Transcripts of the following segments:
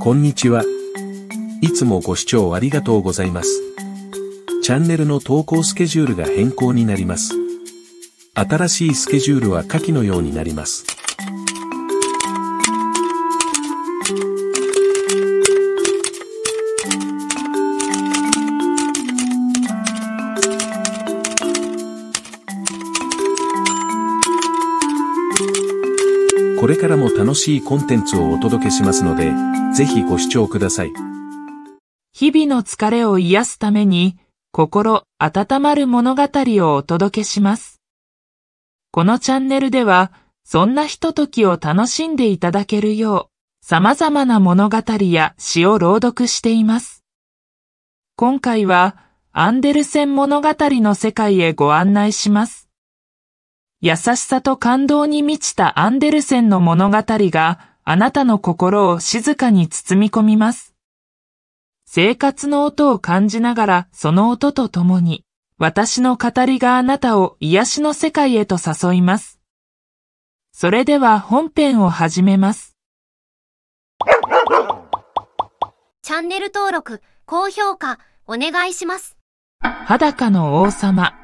こんにちは。いつもご視聴ありがとうございます。チャンネルの投稿スケジュールが変更になります。新しいスケジュールは下記のようになります。これからも楽しいコンテンツをお届けしますので、ぜひご視聴ください。日々の疲れを癒すために、心温まる物語をお届けします。このチャンネルでは、そんなひとときを楽しんでいただけるよう、様々な物語や詩を朗読しています。今回は、アンデルセン物語の世界へご案内します。優しさと感動に満ちたアンデルセンの物語があなたの心を静かに包み込みます。生活の音を感じながらその音とともに私の語りがあなたを癒しの世界へと誘います。それでは本編を始めます。チャンネル登録、高評価、お願いします。裸の王様。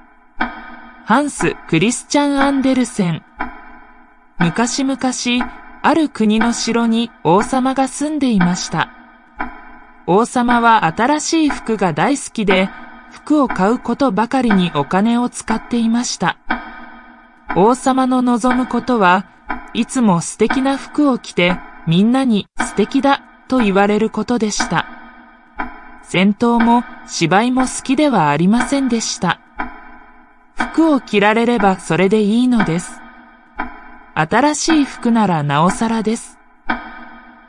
ハンス・クリスチャン・アンデルセン。昔々、ある国の城に王様が住んでいました。王様は新しい服が大好きで、服を買うことばかりにお金を使っていました。王様の望むことはいつも素敵な服を着てみんなに素敵だと言われることでした。戦闘も芝居も好きではありませんでした。服を着られればそれでいいのです。新しい服ならなおさらです。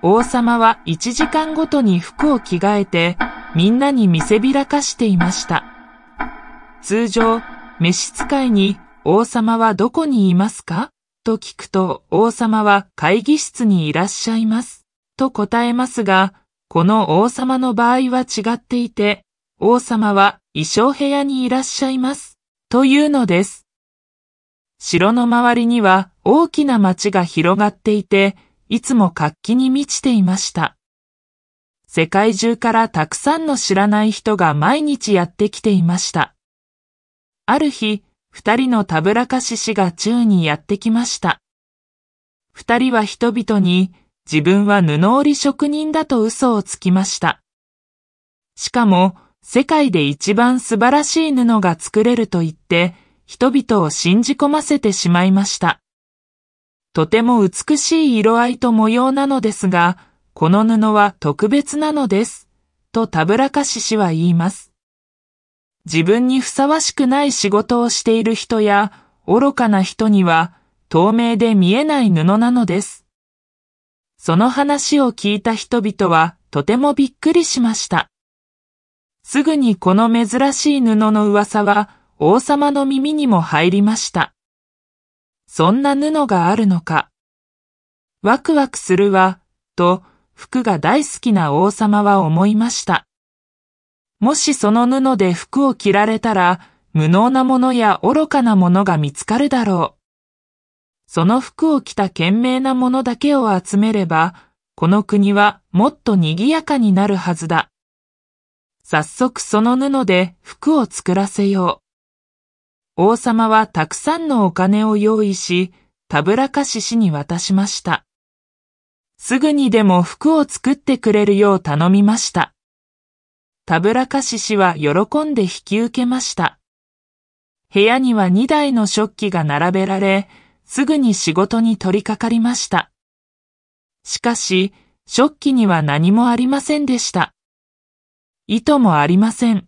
王様は1時間ごとに服を着替えて、みんなに見せびらかしていました。通常、召使いに王様はどこにいますかと聞くと王様は会議室にいらっしゃいますと答えますが、この王様の場合は違っていて、王様は衣装部屋にいらっしゃいます。というのです。城の周りには大きな町が広がっていて、いつも活気に満ちていました。世界中からたくさんの知らない人が毎日やってきていました。ある日、二人のたぶらかし氏が宙にやってきました。二人は人々に自分は布織職人だと嘘をつきました。しかも、世界で一番素晴らしい布が作れると言って、人々を信じ込ませてしまいました。とても美しい色合いと模様なのですが、この布は特別なのです、とたぶらかし氏は言います。自分にふさわしくない仕事をしている人や、愚かな人には、透明で見えない布なのです。その話を聞いた人々は、とてもびっくりしました。すぐにこの珍しい布の噂は王様の耳にも入りました。そんな布があるのか。ワクワクするわ、と服が大好きな王様は思いました。もしその布で服を着られたら、無能なものや愚かなものが見つかるだろう。その服を着た賢明なものだけを集めれば、この国はもっと賑やかになるはずだ。早速その布で服を作らせよう。王様はたくさんのお金を用意し、たぶらかし氏に渡しました。すぐにでも服を作ってくれるよう頼みました。たぶらかし氏は喜んで引き受けました。部屋には2台の食器が並べられ、すぐに仕事に取り掛かりました。しかし、食器には何もありませんでした。意図もありません。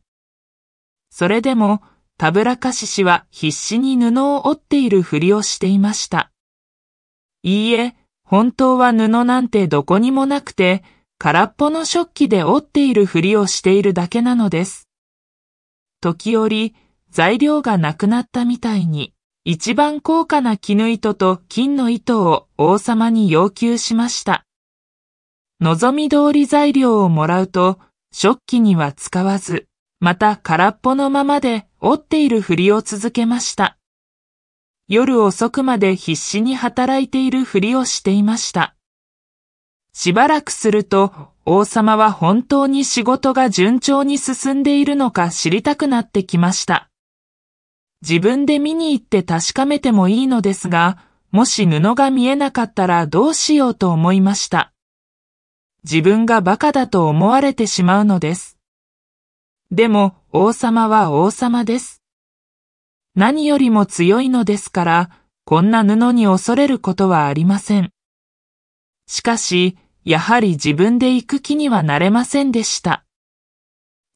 それでも、たぶらかし氏は必死に布を折っているふりをしていました。いいえ、本当は布なんてどこにもなくて、空っぽの食器で折っているふりをしているだけなのです。時折、材料がなくなったみたいに、一番高価な絹糸と金の糸を王様に要求しました。望み通り材料をもらうと、食器には使わず、また空っぽのままで折っているふりを続けました。夜遅くまで必死に働いているふりをしていました。しばらくすると、王様は本当に仕事が順調に進んでいるのか知りたくなってきました。自分で見に行って確かめてもいいのですが、もし布が見えなかったらどうしようと思いました。自分が馬鹿だと思われてしまうのです。でも王様は王様です。何よりも強いのですから、こんな布に恐れることはありません。しかし、やはり自分で行く気にはなれませんでした。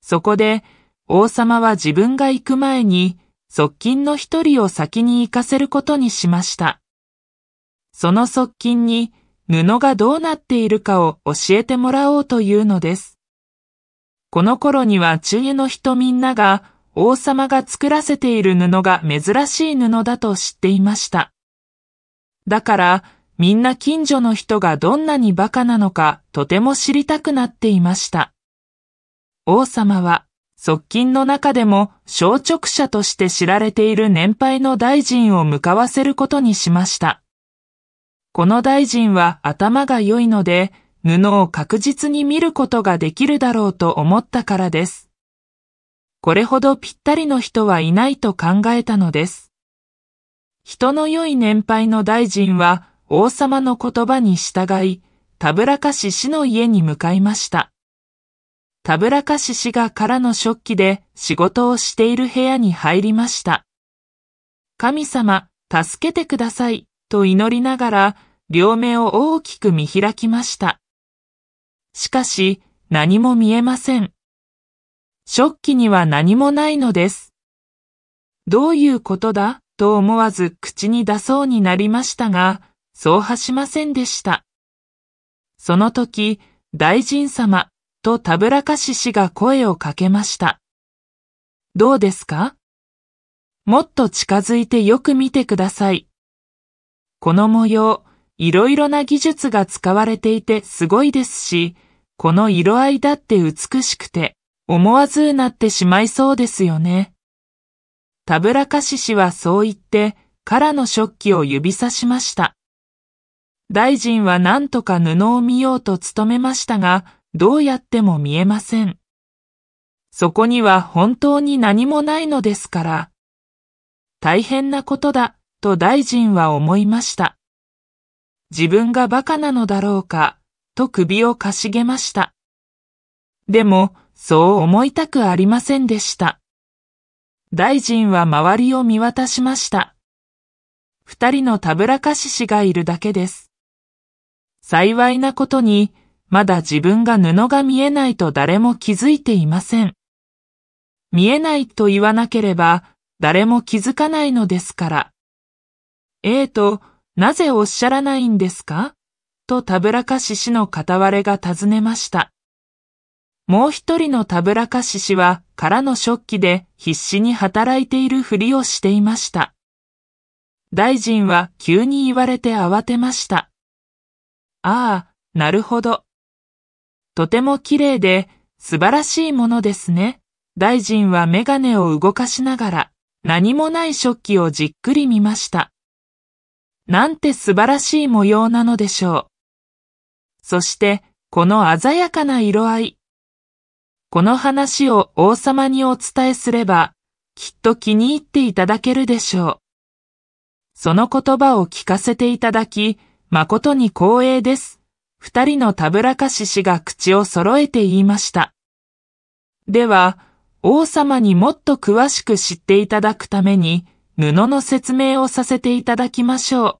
そこで、王様は自分が行く前に、側近の一人を先に行かせることにしました。その側近に、布がどうなっているかを教えてもらおうというのです。この頃には中理の人みんなが王様が作らせている布が珍しい布だと知っていました。だからみんな近所の人がどんなに馬鹿なのかとても知りたくなっていました。王様は側近の中でも小直者として知られている年配の大臣を向かわせることにしました。この大臣は頭が良いので、布を確実に見ることができるだろうと思ったからです。これほどぴったりの人はいないと考えたのです。人の良い年配の大臣は王様の言葉に従い、たぶらかし氏の家に向かいました。たぶらかし氏が空の食器で仕事をしている部屋に入りました。神様、助けてください、と祈りながら、両目を大きく見開きました。しかし、何も見えません。食器には何もないのです。どういうことだと思わず口に出そうになりましたが、そうはしませんでした。その時、大臣様とたぶらかし氏が声をかけました。どうですかもっと近づいてよく見てください。この模様、いろいろな技術が使われていてすごいですし、この色合いだって美しくて、思わずうなってしまいそうですよね。タブラカシ氏はそう言って、からの食器を指さしました。大臣は何とか布を見ようと努めましたが、どうやっても見えません。そこには本当に何もないのですから。大変なことだ、と大臣は思いました。自分が馬鹿なのだろうか、と首をかしげました。でも、そう思いたくありませんでした。大臣は周りを見渡しました。二人のたぶらかし氏がいるだけです。幸いなことに、まだ自分が布が見えないと誰も気づいていません。見えないと言わなければ、誰も気づかないのですから。ええと、なぜおっしゃらないんですかとたぶらかし氏の片割れが尋ねました。もう一人のたぶらかし氏は空の食器で必死に働いているふりをしていました。大臣は急に言われて慌てました。ああ、なるほど。とても綺麗で素晴らしいものですね。大臣はメガネを動かしながら何もない食器をじっくり見ました。なんて素晴らしい模様なのでしょう。そして、この鮮やかな色合い。この話を王様にお伝えすれば、きっと気に入っていただけるでしょう。その言葉を聞かせていただき、誠に光栄です。二人のたぶらかし氏が口を揃えて言いました。では、王様にもっと詳しく知っていただくために、布の説明をさせていただきましょう。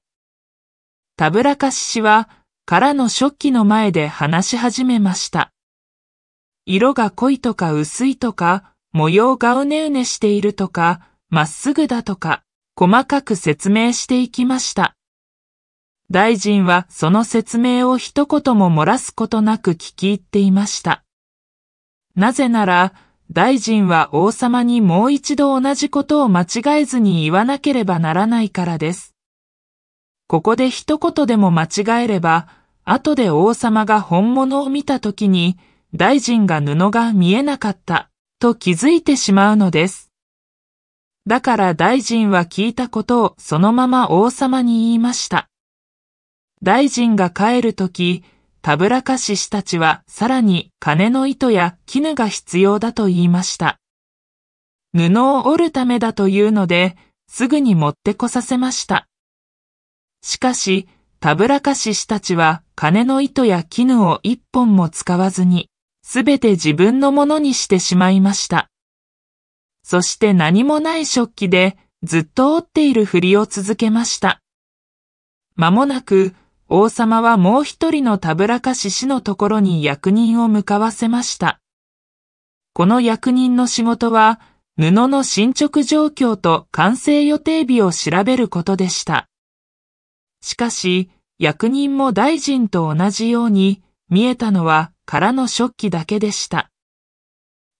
たぶらかし氏は、空の食器の前で話し始めました。色が濃いとか薄いとか、模様がうねうねしているとか、まっすぐだとか、細かく説明していきました。大臣はその説明を一言も漏らすことなく聞き入っていました。なぜなら、大臣は王様にもう一度同じことを間違えずに言わなければならないからです。ここで一言でも間違えれば、後で王様が本物を見た時に、大臣が布が見えなかったと気づいてしまうのです。だから大臣は聞いたことをそのまま王様に言いました。大臣が帰るとき、たぶらかし師たちはさらに金の糸や絹が必要だと言いました。布を織るためだというので、すぐに持ってこさせました。しかし、たぶらかし師たちは金の糸や絹を一本も使わずに、すべて自分のものにしてしまいました。そして何もない食器でずっと折っているふりを続けました。まもなく王様はもう一人のたぶらかし死のところに役人を向かわせました。この役人の仕事は、布の進捗状況と完成予定日を調べることでした。しかし、役人も大臣と同じように、見えたのは空の食器だけでした。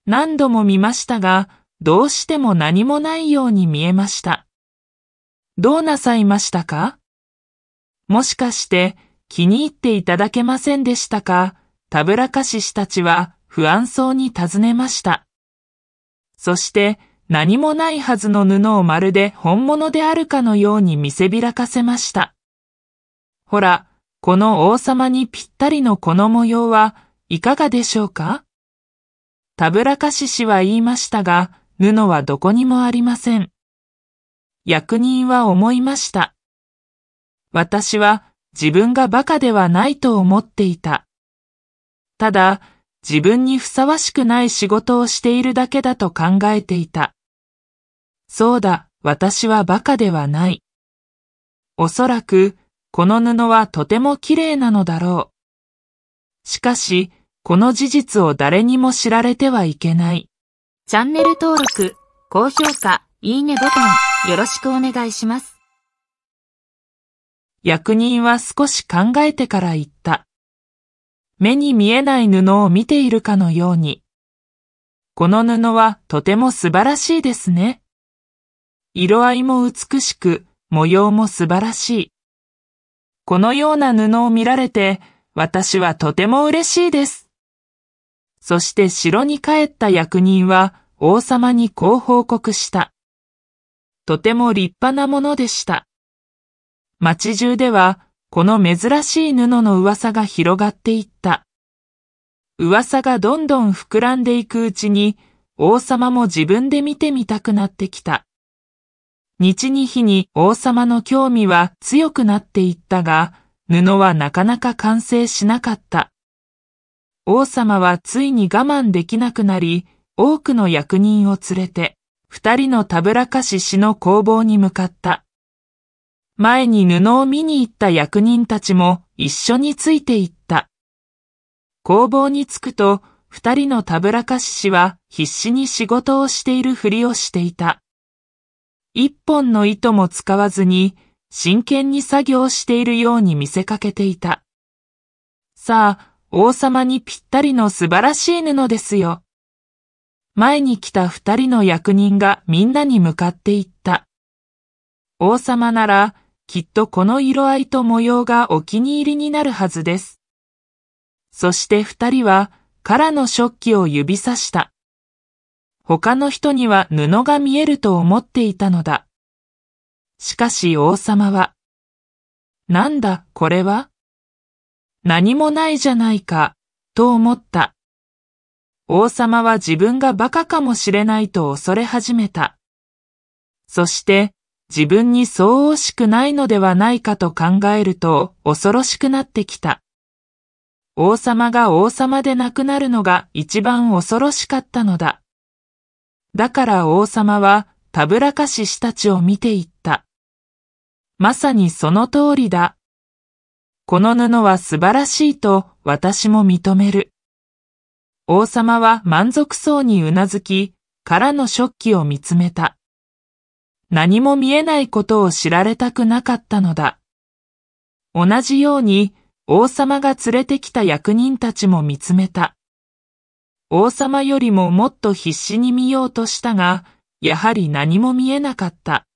何度も見ましたが、どうしても何もないように見えました。どうなさいましたかもしかして気に入っていただけませんでしたかたぶらかししたちは不安そうに尋ねました。そして何もないはずの布をまるで本物であるかのように見せびらかせました。ほら、この王様にぴったりのこの模様はいかがでしょうかたぶらかし氏は言いましたが、布はどこにもありません。役人は思いました。私は自分がバカではないと思っていた。ただ、自分にふさわしくない仕事をしているだけだと考えていた。そうだ、私はバカではない。おそらく、この布はとても綺麗なのだろう。しかし、この事実を誰にも知られてはいけない。チャンネル登録、高評価、いいねボタン、よろしくお願いします。役人は少し考えてから言った。目に見えない布を見ているかのように。この布はとても素晴らしいですね。色合いも美しく、模様も素晴らしい。このような布を見られて、私はとても嬉しいです。そして城に帰った役人は王様にこう報告した。とても立派なものでした。街中ではこの珍しい布の噂が広がっていった。噂がどんどん膨らんでいくうちに王様も自分で見てみたくなってきた。日に日に王様の興味は強くなっていったが、布はなかなか完成しなかった。王様はついに我慢できなくなり、多くの役人を連れて、二人のたぶらかし死の工房に向かった。前に布を見に行った役人たちも一緒について行った。工房に着くと、二人のたぶらかし師は必死に仕事をしているふりをしていた。一本の糸も使わずに、真剣に作業しているように見せかけていた。さあ、王様にぴったりの素晴らしい布ですよ。前に来た二人の役人がみんなに向かっていった。王様ならきっとこの色合いと模様がお気に入りになるはずです。そして二人は、空の食器を指さした。他の人には布が見えると思っていたのだ。しかし王様は、なんだ、これは何もないじゃないか、と思った。王様は自分が馬鹿かもしれないと恐れ始めた。そして、自分にそう惜しくないのではないかと考えると恐ろしくなってきた。王様が王様で亡くなるのが一番恐ろしかったのだ。だから王様はたぶらかし師たちを見ていった。まさにその通りだ。この布は素晴らしいと私も認める。王様は満足そうにうなずき、空の食器を見つめた。何も見えないことを知られたくなかったのだ。同じように王様が連れてきた役人たちも見つめた。王様よりももっと必死に見ようとしたが、やはり何も見えなかった。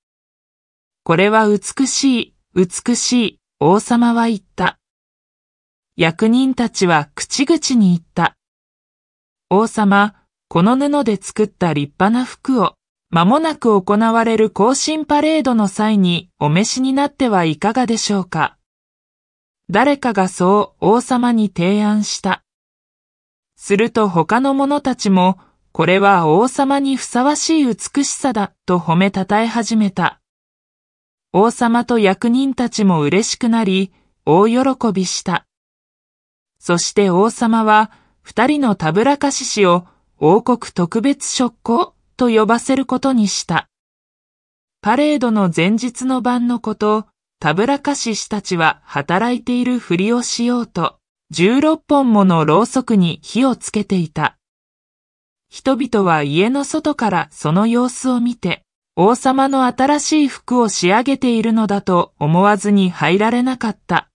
これは美しい、美しい、王様は言った。役人たちは口々に言った。王様、この布で作った立派な服を。まもなく行われる行進パレードの際にお召しになってはいかがでしょうか。誰かがそう王様に提案した。すると他の者たちも、これは王様にふさわしい美しさだと褒めたたえ始めた。王様と役人たちも嬉しくなり、大喜びした。そして王様は、二人のたぶらかし氏を王国特別職行と呼ばせることにした。パレードの前日の晩のこと、たぶらかししたちは働いているふりをしようと、16本ものろうそくに火をつけていた。人々は家の外からその様子を見て、王様の新しい服を仕上げているのだと思わずに入られなかった。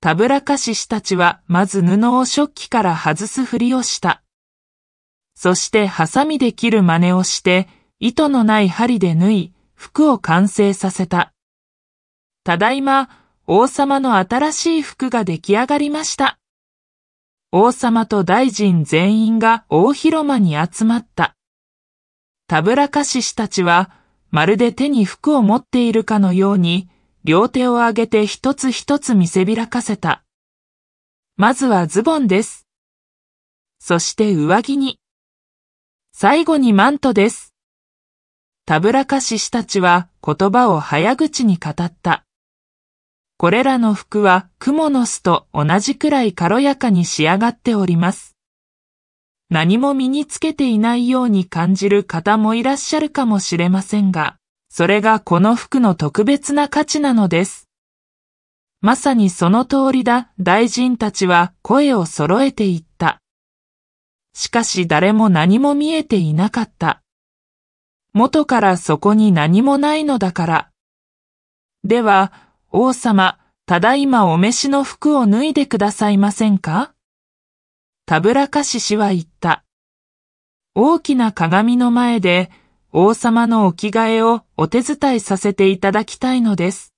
たぶらかししたちはまず布を食器から外すふりをした。そしてハサミで切る真似をして、糸のない針で縫い、服を完成させた。ただいま、王様の新しい服が出来上がりました。王様と大臣全員が大広間に集まった。たぶらかししたちは、まるで手に服を持っているかのように、両手を上げて一つ一つ見せびらかせた。まずはズボンです。そして上着に。最後にマントです。たぶらかし師たちは言葉を早口に語った。これらの服は蜘蛛の巣と同じくらい軽やかに仕上がっております。何も身につけていないように感じる方もいらっしゃるかもしれませんが、それがこの服の特別な価値なのです。まさにその通りだ、大臣たちは声を揃えていった。しかし誰も何も見えていなかった。元からそこに何もないのだから。では、王様、ただいまお召しの服を脱いでくださいませんかたぶらかし氏は言った。大きな鏡の前で、王様のお着替えをお手伝いさせていただきたいのです。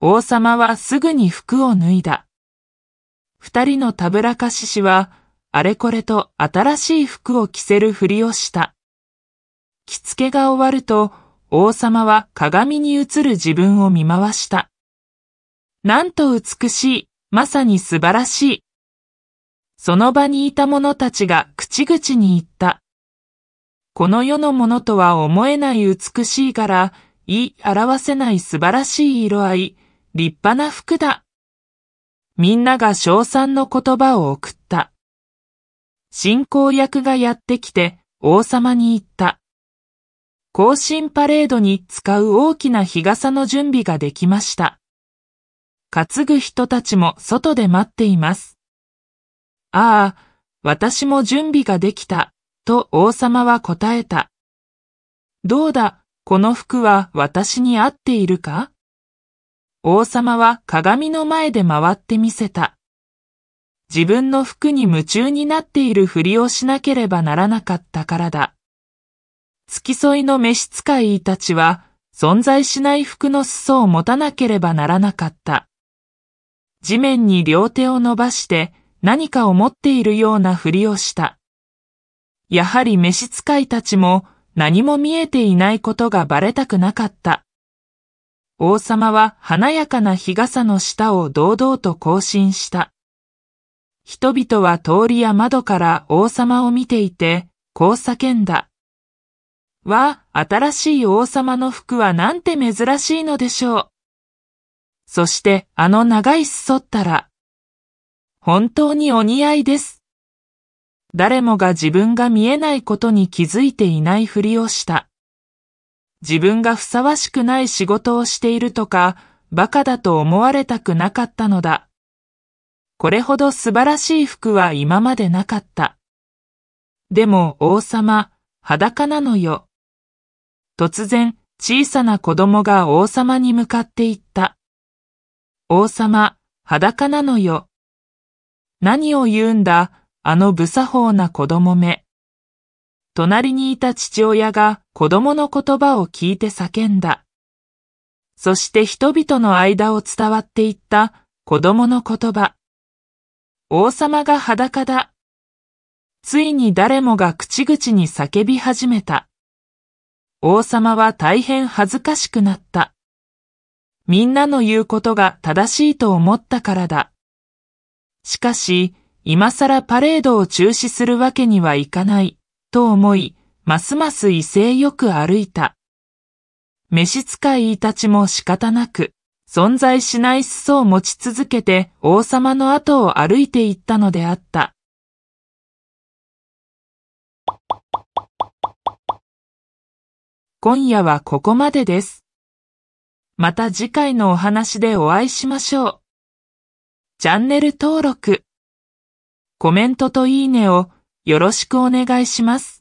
王様はすぐに服を脱いだ。二人のたぶらかし氏は、あれこれと新しい服を着せるふりをした。着付けが終わると、王様は鏡に映る自分を見回した。なんと美しい、まさに素晴らしい。その場にいた者たちが口々に言った。この世のものとは思えない美しいから、言い表せない素晴らしい色合い、立派な服だ。みんなが称賛の言葉を送った。進行役がやってきて王様に言った。行進パレードに使う大きな日傘の準備ができました。担ぐ人たちも外で待っています。ああ、私も準備ができた、と王様は答えた。どうだ、この服は私に合っているか王様は鏡の前で回ってみせた。自分の服に夢中になっているふりをしなければならなかったからだ。付き添いの召使いたちは存在しない服の裾を持たなければならなかった。地面に両手を伸ばして何かを持っているようなふりをした。やはり召使いたちも何も見えていないことがバレたくなかった。王様は華やかな日傘の下を堂々と行進した。人々は通りや窓から王様を見ていて、こう叫んだ。は、新しい王様の服はなんて珍しいのでしょう。そして、あの長い裾ったら、本当にお似合いです。誰もが自分が見えないことに気づいていないふりをした。自分がふさわしくない仕事をしているとか、馬鹿だと思われたくなかったのだ。これほど素晴らしい服は今までなかった。でも王様、裸なのよ。突然、小さな子供が王様に向かっていった。王様、裸なのよ。何を言うんだ、あの無作法な子供め。隣にいた父親が子供の言葉を聞いて叫んだ。そして人々の間を伝わっていった子供の言葉。王様が裸だ。ついに誰もが口々に叫び始めた。王様は大変恥ずかしくなった。みんなの言うことが正しいと思ったからだ。しかし、今更パレードを中止するわけにはいかない、と思い、ますます威勢よく歩いた。召使いたちも仕方なく、存在しない想を持ち続けて王様の後を歩いていったのであった。今夜はここまでです。また次回のお話でお会いしましょう。チャンネル登録、コメントといいねをよろしくお願いします。